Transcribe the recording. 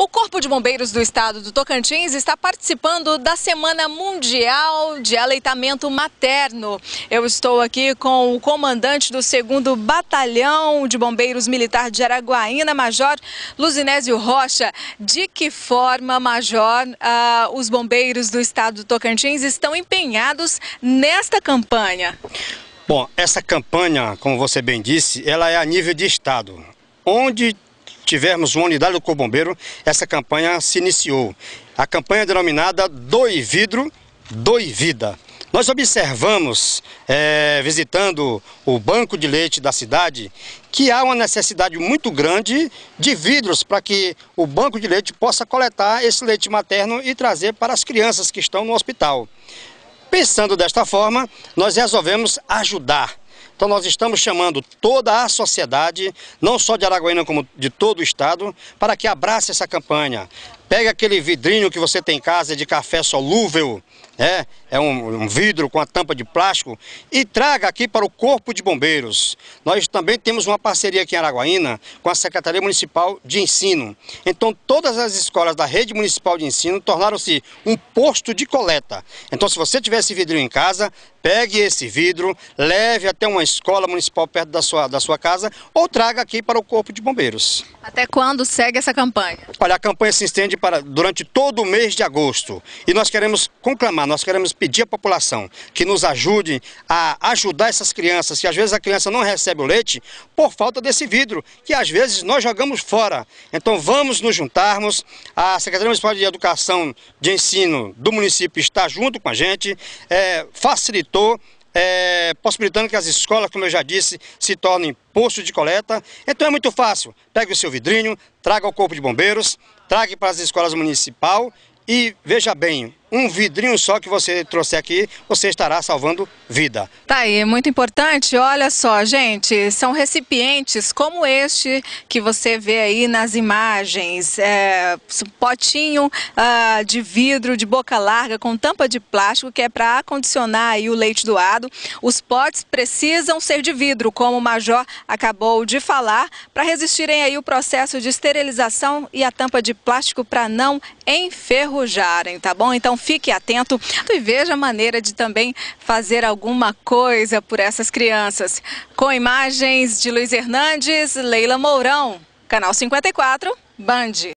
O Corpo de Bombeiros do Estado do Tocantins está participando da Semana Mundial de Aleitamento Materno. Eu estou aqui com o comandante do 2 Batalhão de Bombeiros Militar de Araguaína, Major Luzinésio Rocha. De que forma, Major, ah, os bombeiros do Estado do Tocantins estão empenhados nesta campanha? Bom, essa campanha, como você bem disse, ela é a nível de Estado. Onde tivermos uma unidade do Corpo Bombeiro, essa campanha se iniciou. A campanha é denominada Doe Vidro, Doe Vida. Nós observamos, é, visitando o banco de leite da cidade, que há uma necessidade muito grande de vidros para que o banco de leite possa coletar esse leite materno e trazer para as crianças que estão no hospital. Pensando desta forma, nós resolvemos ajudar então nós estamos chamando toda a sociedade, não só de Araguaína como de todo o estado, para que abrace essa campanha. Pega aquele vidrinho que você tem em casa de café solúvel, né? é um, um, vidro com a tampa de plástico, e traga aqui para o Corpo de Bombeiros. Nós também temos uma parceria aqui em Araguaína com a Secretaria Municipal de Ensino. Então todas as escolas da rede municipal de ensino tornaram-se um posto de coleta. Então se você tiver esse vidrinho em casa, Pegue esse vidro, leve até uma escola municipal perto da sua, da sua casa ou traga aqui para o Corpo de Bombeiros. Até quando segue essa campanha? Olha, a campanha se estende para, durante todo o mês de agosto. E nós queremos conclamar, nós queremos pedir à população que nos ajude a ajudar essas crianças, que às vezes a criança não recebe o leite por falta desse vidro, que às vezes nós jogamos fora. Então vamos nos juntarmos, a Secretaria Municipal de Educação de Ensino do município está junto com a gente, é, facilitou é, possibilitando que as escolas, como eu já disse, se tornem postos de coleta. Então é muito fácil. Pegue o seu vidrinho, traga ao Corpo de Bombeiros, traga para as escolas municipal e veja bem, um vidrinho só que você trouxer aqui, você estará salvando vida. Tá aí, muito importante. Olha só, gente, são recipientes como este que você vê aí nas imagens. É, potinho ah, de vidro de boca larga com tampa de plástico que é para acondicionar aí o leite doado. Os potes precisam ser de vidro, como o Major acabou de falar, para resistirem aí o processo de esterilização e a tampa de plástico para não enferrujarem, tá bom? Então fique atento e veja a maneira de também fazer alguma coisa por essas crianças. Com imagens de Luiz Hernandes, Leila Mourão, Canal 54, Band.